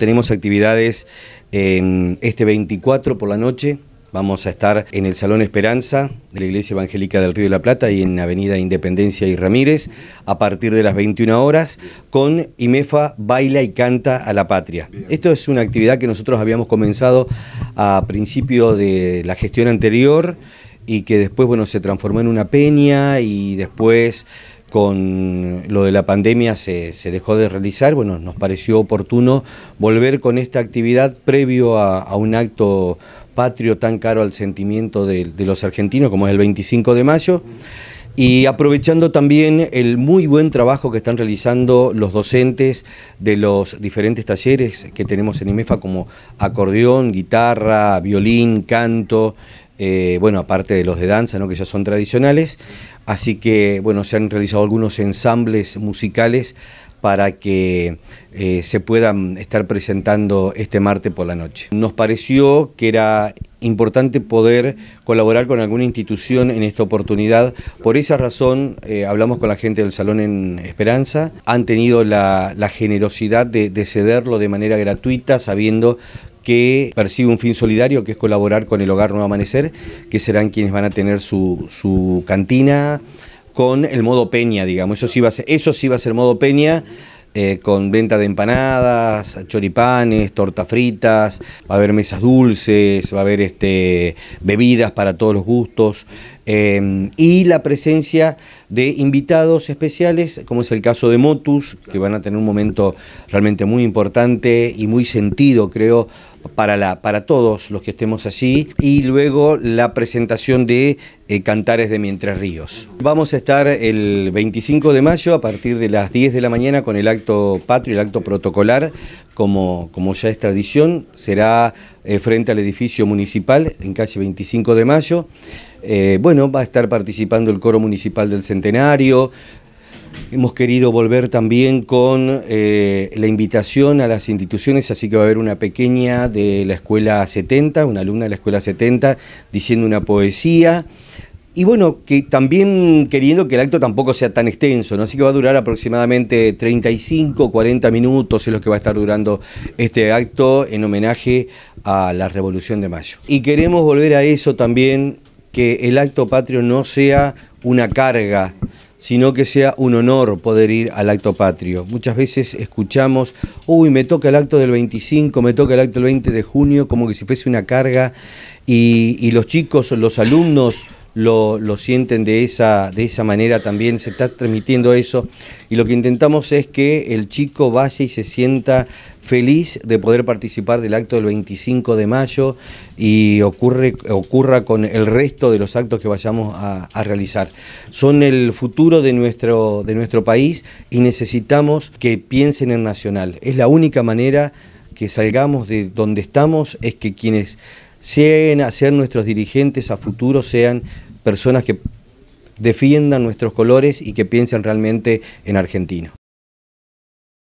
Tenemos actividades este 24 por la noche. Vamos a estar en el Salón Esperanza de la Iglesia Evangélica del Río de la Plata y en Avenida Independencia y Ramírez a partir de las 21 horas con IMEFA Baila y Canta a la Patria. Esto es una actividad que nosotros habíamos comenzado a principio de la gestión anterior y que después bueno, se transformó en una peña y después con lo de la pandemia se, se, dejó de realizar, bueno, nos pareció oportuno volver con esta actividad previo a, un acto patrio tan caro al sentimiento de, de, los argentinos como es el 25 de mayo y aprovechando también el muy buen trabajo que están realizando los docentes de los diferentes talleres que tenemos en IMEFA como acordeón, guitarra, violín, canto, eh, bueno, aparte de los de danza, ¿no? que ya son tradicionales. Así que, bueno, se han realizado algunos ensambles musicales para que eh, se puedan estar presentando este martes por la noche. Nos pareció que era importante poder colaborar con alguna institución en esta oportunidad. Por esa razón eh, hablamos con la gente del Salón en Esperanza. Han tenido la, generosidad de, de, cederlo de manera gratuita, sabiendo que persigue un fin solidario, que es colaborar con el Hogar Nuevo Amanecer, que serán quienes van a tener su, cantina con el modo peña, digamos. Eso sí va a ser, eso sí va a ser modo peña. Eh, con venta de empanadas, choripanes, tortas fritas, va a haber mesas dulces, va a haber este, bebidas para todos los gustos. Em, y la presencia de invitados especiales, como es el caso de Motus, que van a tener un momento realmente muy importante y muy sentido, creo, para, para todos los que estemos allí. Y luego la presentación de eh, Cantares de Mientras Ríos. Vamos a estar el 25 de mayo a partir de las 10 de la mañana con el acto patrio, el acto protocolar, como, como ya es tradición, será eh, frente al edificio municipal en calle 25 de mayo. Eh, bueno, va a estar participando el coro municipal del Centenario. Hemos querido volver también con eh, la invitación a las instituciones, así que va a haber una pequeña de la Escuela 70, una alumna de la Escuela 70, diciendo una poesía. Y bueno, que también queriendo que el acto tampoco sea tan extenso, ¿no? Así que va a durar aproximadamente 35, 40 minutos, es lo que va a estar durando este acto en homenaje a la Revolución de Mayo. Y queremos volver a eso también que el acto patrio no sea una carga, sino que sea un honor poder ir al acto patrio. Muchas veces escuchamos, uy, me toca el acto del 25, me toca el acto del 20 de junio, como que si fuese una carga, y, y los chicos, los alumnos, lo, sienten de esa, de esa manera también, se está transmitiendo eso. Y lo que intentamos es que el chico vaya y se sienta feliz de poder participar del acto del 25 de mayo y ocurra con el resto de los actos que vayamos a, realizar. Son el futuro de nuestro, de nuestro país y necesitamos que piensen en Nacional. Es la única manera que salgamos de donde estamos, es que quienes lleguen a ser nuestros dirigentes a futuro, sean personas que defiendan nuestros colores y que piensen realmente en Argentina.